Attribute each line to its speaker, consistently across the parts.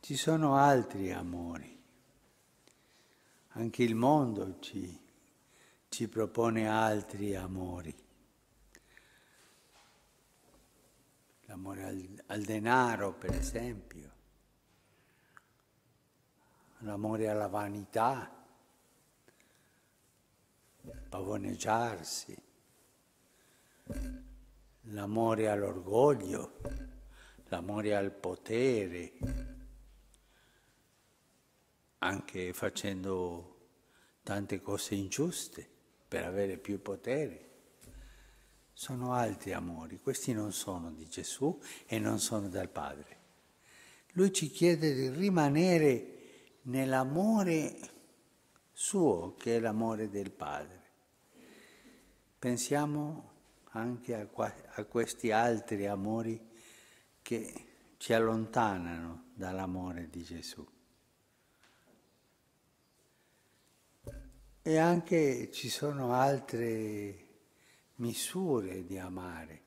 Speaker 1: Ci sono altri amori. Anche il mondo ci, ci propone altri amori. L'amore al, al denaro, per esempio, l'amore alla vanità, pavoneggiarsi, l'amore all'orgoglio l'amore al potere, anche facendo tante cose ingiuste per avere più potere. Sono altri amori, questi non sono di Gesù e non sono del Padre. Lui ci chiede di rimanere nell'amore suo, che è l'amore del Padre. Pensiamo anche a, qua- a questi altri amori che ci allontanano dall'amore di Gesù. E anche ci sono altre misure di amare.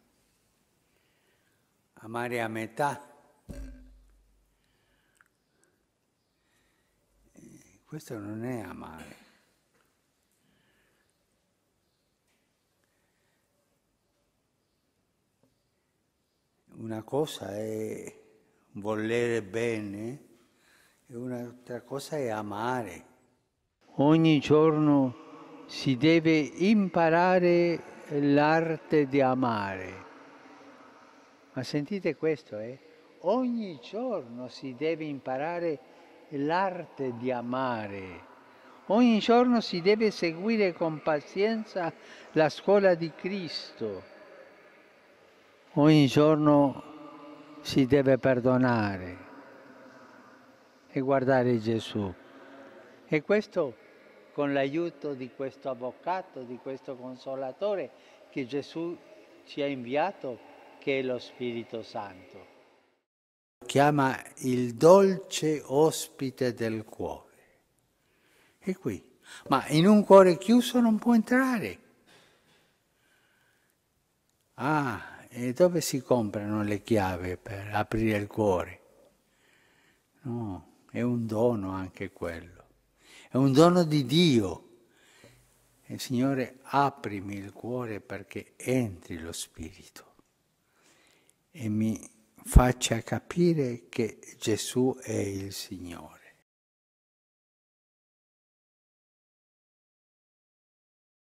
Speaker 1: Amare a metà. Questo non è amare. Una cosa è volere bene e un'altra cosa è amare. Ogni giorno si deve imparare l'arte di amare. Ma sentite questo, eh? Ogni giorno si deve imparare l'arte di amare. Ogni giorno si deve seguire con pazienza la scuola di Cristo Ogni giorno si deve perdonare e guardare Gesù. E questo con l'aiuto di questo avvocato, di questo consolatore che Gesù ci ha inviato, che è lo Spirito Santo. Chiama il dolce ospite del cuore. E qui. Ma in un cuore chiuso non può entrare. Ah, e dove si comprano le chiavi per aprire il cuore? No, è un dono anche quello. È un dono di Dio. E Signore, aprimi il cuore perché entri lo Spirito e mi faccia capire che Gesù è il Signore.